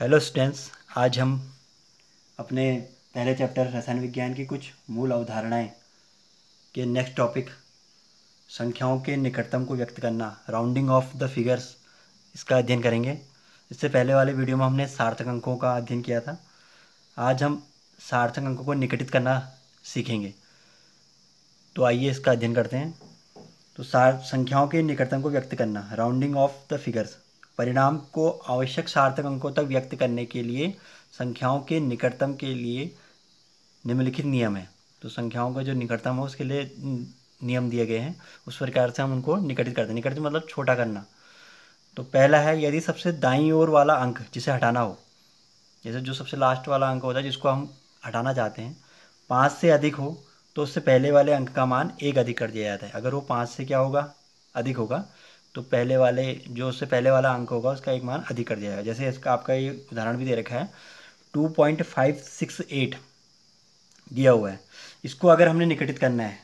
hello students आज हम अपने पहले चैप्टर रसायन विज्ञान की कुछ मूल अवधारणाएं के नेक्स्ट टॉपिक संख्याओं के निकटतम को व्यक्त करना राउंडिंग ऑफ द फिगर्स इसका अध्ययन करेंगे इससे पहले वाले वीडियो में हमने सार्थक अंकों का अध्ययन किया था आज हम सार्थक अंकों को निकटित करना सीखेंगे तो आइए इसका अध्ययन करते हैं तो सार संख्याओं के निकटतम को व्यक्त करना राउंडिंग ऑफ द फिगर्स परिणाम को आवश्यक सार्थक अंकों तक व्यक्त करने के लिए संख्याओं के निकटतम के लिए निम्नलिखित नियम है तो संख्याओं का जो निकटतम हो उसके लिए नियम दिए गए हैं उस प्रकार से हम उनको निकटित करते हैं निकटित मतलब छोटा करना तो पहला है यदि सबसे दाई ओर वाला अंक जिसे हटाना हो जैसे जो सबसे लास्ट वाला अंक होता है जिसको हम हटाना चाहते हैं पाँच से अधिक हो तो उससे पहले वाले अंक का मान एक अधिक कर दिया जाता है अगर वो पाँच से क्या होगा अधिक होगा तो पहले वाले जो उससे पहले वाला अंक होगा उसका एक मान अधिक कर दिया जाएगा जैसे इसका आपका ये उदाहरण भी दे रखा है two point five six eight दिया हुआ है इसको अगर हमने निकटित करना है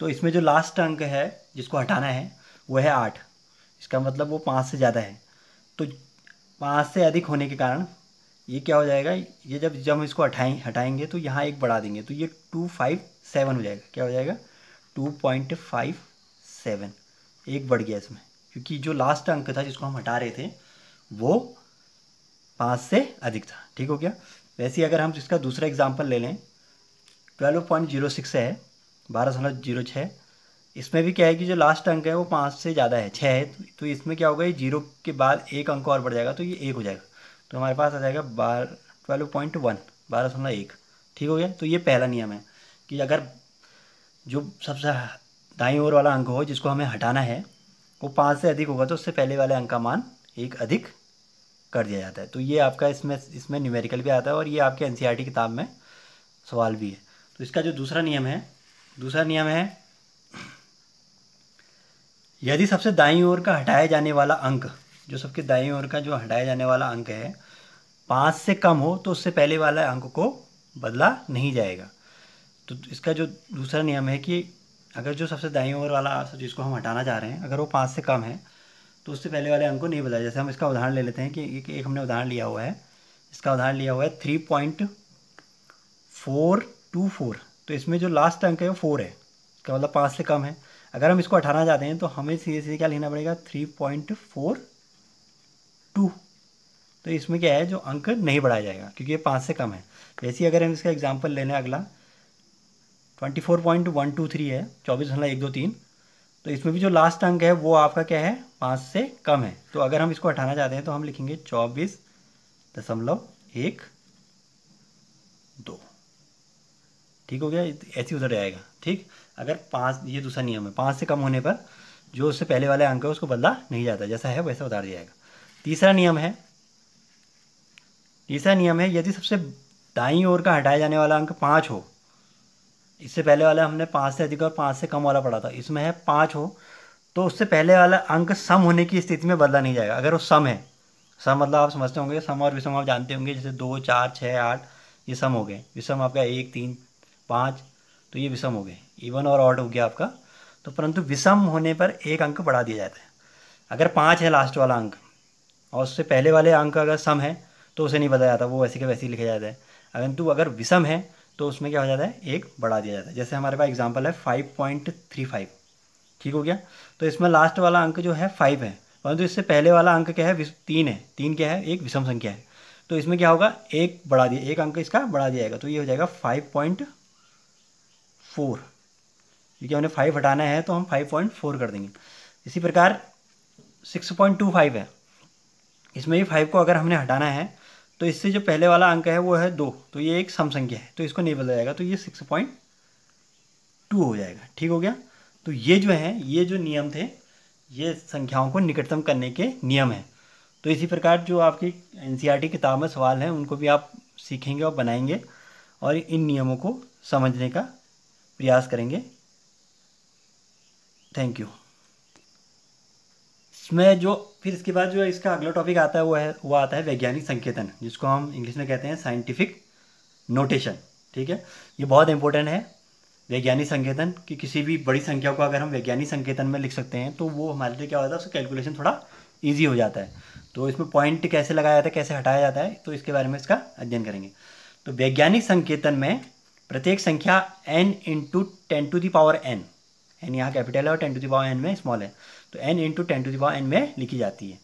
तो इसमें जो लास्ट अंक है जिसको हटाना है वह है आठ इसका मतलब वो पाँच से ज़्यादा है तो पाँच से अधिक होने के कारण ये क्या हो जाएगा ये जब जब हम इसको हटाएं हटाएंगे तो यहाँ एक बढ़ा देंगे तो ये टू फाइव सेवन हो जाएगा क्या हो जाएगा टू पॉइंट फाइव सेवन एक बढ़ गया इसमें क्योंकि जो लास्ट अंक था जिसको हम हटा रहे थे वो पाँच से अधिक था ठीक हो गया वैसे अगर हम इसका दूसरा एग्जाम्पल ले लें ट्वेल्व पॉइंट जीरो सिक्स है बारह सौ जीरो छः इसमें भी क्या है कि जो लास्ट अंक है वो पाँच से ज़्यादा है छः है तो इसमें क्या होगा ये जीरो के बाद एक अंक और बढ़ जाएगा तो ये एक हो जाएगा तो हमारे पास आ जाएगा बार ट्वेल्व पॉइंट वन बारह सौ एक ठीक हो गया तो ये पहला नियम है कि अगर जो सबसे दाई ओर वाला अंक हो जिसको हमें हटाना है वो पाँच से अधिक होगा तो उससे पहले वाले अंक का मान एक अधिक कर दिया जाता है तो ये आपका इसमें इसमें न्यूमेरिकल भी आता है और ये आपके एन e किताब में सवाल भी है तो इसका जो दूसरा नियम है दूसरा नियम है यदि सबसे दाई ओर का हटाया जाने वाला अंक जो सबके दाई ओर का जो हटाया जाने वाला अंक है पाँच से कम हो तो उससे पहले वाला अंक को बदला नहीं जाएगा तो इसका जो दूसरा नियम है कि अगर जो सबसे दाई ओर वाला जिसको हम हटाना चाह रहे हैं अगर वो पाँच से कम है तो उससे पहले वाले अंक को नहीं बताया जैसे हम इसका उदाहरण ले लेते हैं कि एक, एक हमने उदाहरण लिया हुआ है इसका उदाहरण लिया हुआ है three point four two four तो इसमें जो लास्ट अंक है वो फोर है इसका मतलब पाँच से कम है अगर हम इसको हटाना चाहते हैं तो हमें सीधे सीधे क्या लिखना पड़ेगा थ्री पॉइंट फोर टू तो इसमें क्या है जो अंक नहीं बढ़ाया जाएगा क्योंकि ये पाँच से कम है जैसे अगर हम इसका एग्जाम्पल लेने अगला twenty four point one two three है चौबीस दशमलव एक दो तीन तो इसमें भी जो लास्ट अंक है वो आपका क्या है पाँच से कम है तो अगर हम इसको हटाना चाहते हैं तो हम लिखेंगे चौबीस दशमलव एक दो ठीक हो गया ऐसे उधर जाएगा ठीक अगर पाँच ये दूसरा नियम है पाँच से कम होने पर जो उससे पहले वाले अंक है उसको बदला नहीं जाता जैसा है वैसा उतार दिया जाएगा तीसरा नियम है तीसरा नियम है यदि सबसे दाई ओर का हटाया जाने वाला अंक पाँच हो इससे पहले वाला हमने पाँच से अधिक और पाँच से कम वाला पढ़ा था इसमें है पाँच हो तो उससे पहले वाला अंक सम होने की स्थिति में बदला नहीं जाएगा अगर वो सम है सम मतलब आप समझते होंगे सम और विषम आप जानते होंगे जैसे दो चार छः आठ ये सम हो गए विषम आपका एक तीन पाँच तो ये विषम हो गए इवन और ऑड हो गया आपका तो परंतु विषम होने पर एक अंक बढ़ा दिया जाता है अगर पाँच है लास्ट वाला अंक और उससे पहले वाले अंक अगर सम है तो उसे नहीं बताया जाता वो वैसे के वैसे ही लिखा जाता है परंतु अगर विषम है तो उसमें क्या हो जाता है एक बढ़ा दिया जाता है जैसे हमारे पास एग्जाम्पल है फाइव पॉइंट थ्री फाइव ठीक हो गया तो इसमें लास्ट वाला अंक जो है फाइव है परंतु तो इससे पहले वाला अंक क्या है तीन है तीन क्या है एक विषम संख्या है तो इसमें क्या होगा एक बढ़ा दिया एक अंक इसका बढ़ा दिया जाएगा तो ये हो जाएगा फाइव पॉइंट फोर क्योंकि हमने फाइव हटाना है तो हम फाइव पॉइंट फोर कर देंगे इसी प्रकार सिक्स पॉइंट टू फाइव है इसमें भी फाइव को अगर हमने हटाना है तो इससे जो पहले वाला अंक है वो है दो तो ये एक सम संख्या है तो इसको नहीं बदला जाएगा तो ये सिक्स पॉइंट टू हो जाएगा ठीक हो गया तो ये जो है ये जो नियम थे ये संख्याओं को निकटतम करने के नियम हैं तो इसी प्रकार जो आपकी एन e किताब में सवाल हैं उनको भी आप सीखेंगे और बनाएंगे और इन नियमों को समझने का प्रयास करेंगे थैंक यू इसमें जो फिर इसके बाद जो इसका अगला टॉपिक आता है वो है वो आता है वैज्ञानिक संकेतन जिसको हम इंग्लिश में कहते हैं साइंटिफिक नोटेशन ठीक है ये बहुत इंपॉर्टेंट है वैज्ञानिक संकेतन कि किसी भी बड़ी संख्या को अगर हम वैज्ञानिक संकेतन में लिख सकते हैं तो वो हमारे लिए क्या होता है उसका कैलकुलेशन थोड़ा ईजी हो जाता है तो इसमें पॉइंट कैसे लगाया जाता है कैसे हटाया जाता है तो इसके बारे में इसका अध्ययन करेंगे तो वैज्ञानिक संकेतन में प्रत्येक संख्या N into ten to the power N N यहाँ कैपिटल है और टेन टू दावा एन में स्मॉल है तो एन इंटू टेन टू दावा एन में लिखी जाती है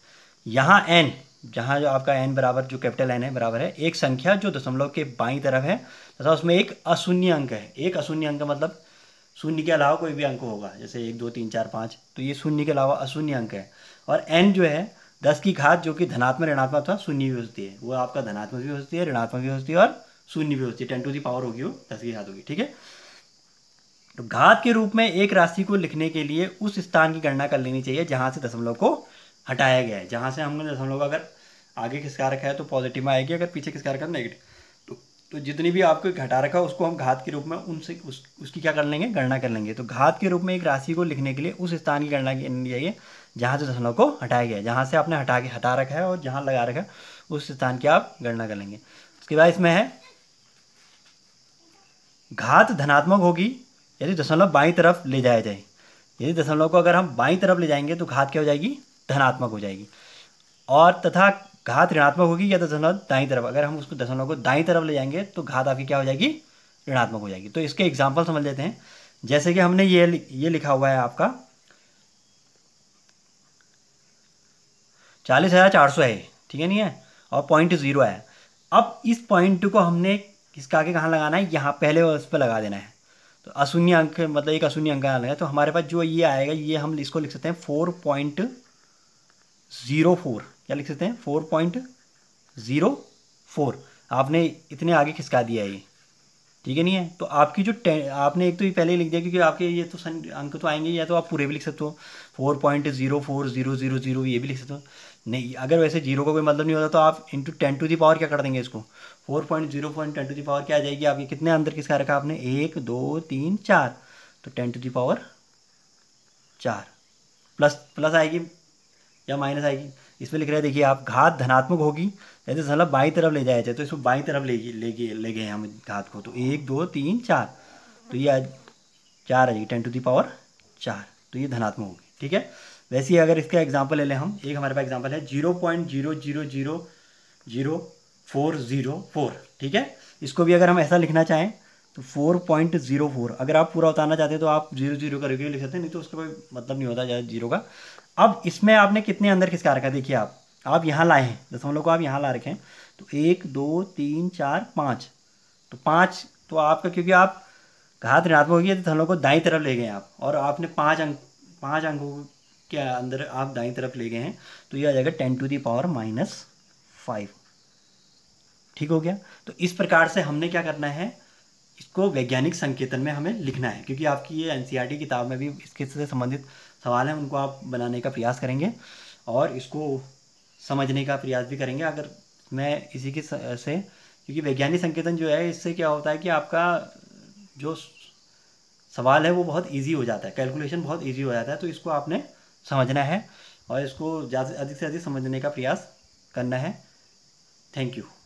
यहाँ एन जहाँ जो आपका एन बराबर जो कैपिटल एन है बराबर है एक संख्या जो दशमलव के बाई तरफ है तथा उसमें एक अशून्य अंक है एक अशून्य अंक मतलब शून्य के अलावा कोई भी अंक होगा जैसे एक दो तीन चार पाँच तो ये शून्य के अलावा अशून्य अंक है और एन जो है दस की घात जो कि धनात्मक ऋणात्मक अथवा शून्य भी होती है वो आपका धनात्मक भी होती है ऋणात्मक भी होती है और शून्य भी होती है टेन टू दी पावर होगी वो दस की घात होगी ठीक है तो घात के रूप में एक राशि को लिखने के लिए उस स्थान की गणना कर लेनी चाहिए जहां से दशमलव को हटाया गया है जहां से हमने दशमलव का अगर आगे किसका रखा है तो पॉजिटिव में आएगी अगर पीछे किसका रखा है नेगेटिव तो, तो, तो जितनी भी आपको घटा रखा है उसको हम घात के रूप में उनसे उस, उसकी क्या कर लेंगे गणना कर लेंगे तो घात के रूप में एक राशि को लिखने के लिए उस स्थान की गणना करनी चाहिए जहाँ से दशमलव को हटाया गया है जहाँ से आपने हटा के हटा रखा है और जहाँ लगा रखा है उस स्थान की आप गणना कर लेंगे उसके बाद इसमें है घात धनात्मक होगी यदि दशमलव बाई तरफ ले जाया जाए यदि दशमलव को अगर हम बाई तरफ ले जाएंगे तो घात क्या हो जाएगी धनात्मक हो जाएगी और तथा घात ऋणात्मक होगी या दशमलव दाई तरफ अगर हम उसको दशमलव को दाई तरफ ले जाएंगे तो घात आपकी क्या हो जाएगी ऋणात्मक हो जाएगी तो इसके एग्जाम्पल समझ लेते हैं जैसे कि हमने ये ये लिखा हुआ है आपका चालीस हज़ार चार सौ है ठीक है नहीं है और पॉइंट ज़ीरो है अब इस पॉइंट को हमने किसका आगे कहाँ लगाना है यहाँ पहले उस पर लगा देना है तो अशून्य अंक मतलब एक अशून्य अंक आना तो हमारे पास जो ये आएगा ये हम इसको लिख सकते हैं फोर पॉइंट ज़ीरो फोर क्या लिख सकते हैं फोर पॉइंट ज़ीरो फोर आपने इतने आगे खिसका दिया ये ठीक है नहीं है तो आपकी जो टे आपने एक तो ये पहले ही लिख दिया क्योंकि आपके ये तो सन अंक तो आएंगे या तो आप पूरे भी लिख सकते हो four point zero four zero zero zero ये भी लिख सकते हो नहीं अगर वैसे जीरो का कोई मतलब नहीं होता तो आप into ten to the power क्या कर देंगे इसको four point zero point ten to the power क्या आ जाएगी आपके कितने अंदर किसका रखा आपने एक दो तीन चार तो टेन टू दी पावर चार प्लस प्लस आएगी या माइनस आएगी इसमें लिख रहे हैं देखिए आप घात धनात्मक होगी जैसे तो मतलब बाई तरफ ले जाया जाए तो इसमें बाई तरफ ले गए ले गए हम घात को तो एक दो तीन चार तो ये आज चार आ जाएगी टेन टू दी पावर चार तो ये धनात्मक होगी ठीक है वैसे ही अगर इसका एग्जाम्पल ले लें हम एक हमारे पास एग्जाम्पल है zero point zero zero zero zero four zero four ठीक है इसको भी अगर हम ऐसा लिखना चाहें तो फोर पॉइंट जीरो फोर अगर आप पूरा उतारना चाहते हैं तो आप जीरो जीरो का रेडियो लिख सकते हैं नहीं तो उसका कोई मतलब नहीं होता ज़्यादा जीरो का अब इसमें आपने कितने अंदर खिसका रखा देखिए आप आप यहाँ लाए हैं दसवलो को आप यहाँ ला रखे हैं तो एक दो तीन चार पाँच तो पाँच तो आपका क्योंकि आप घात ऋणात्मक होगी तो दशमलव को दाई तरफ ले गए आप और आपने पाँच अंक पाँच अंकों के अंदर आप दाई तरफ ले गए हैं तो ये आ जाएगा ten to the power minus five ठीक हो गया तो इस प्रकार से हमने क्या करना है इसको वैज्ञानिक संकेतन में हमें लिखना है क्योंकि आपकी ये एन e किताब में भी इसके से संबंधित सवाल हैं उनको आप बनाने का प्रयास करेंगे और इसको समझने का प्रयास भी करेंगे अगर मैं इसी के से क्योंकि वैज्ञानिक संकेतन जो है इससे क्या होता है कि आपका जो सवाल है वो बहुत ईजी हो जाता है कैलकुलेशन बहुत ईजी हो जाता है तो इसको आपने समझना है और इसको ज़्यादा अधिक से अधिक समझने का प्रयास करना है थैंक यू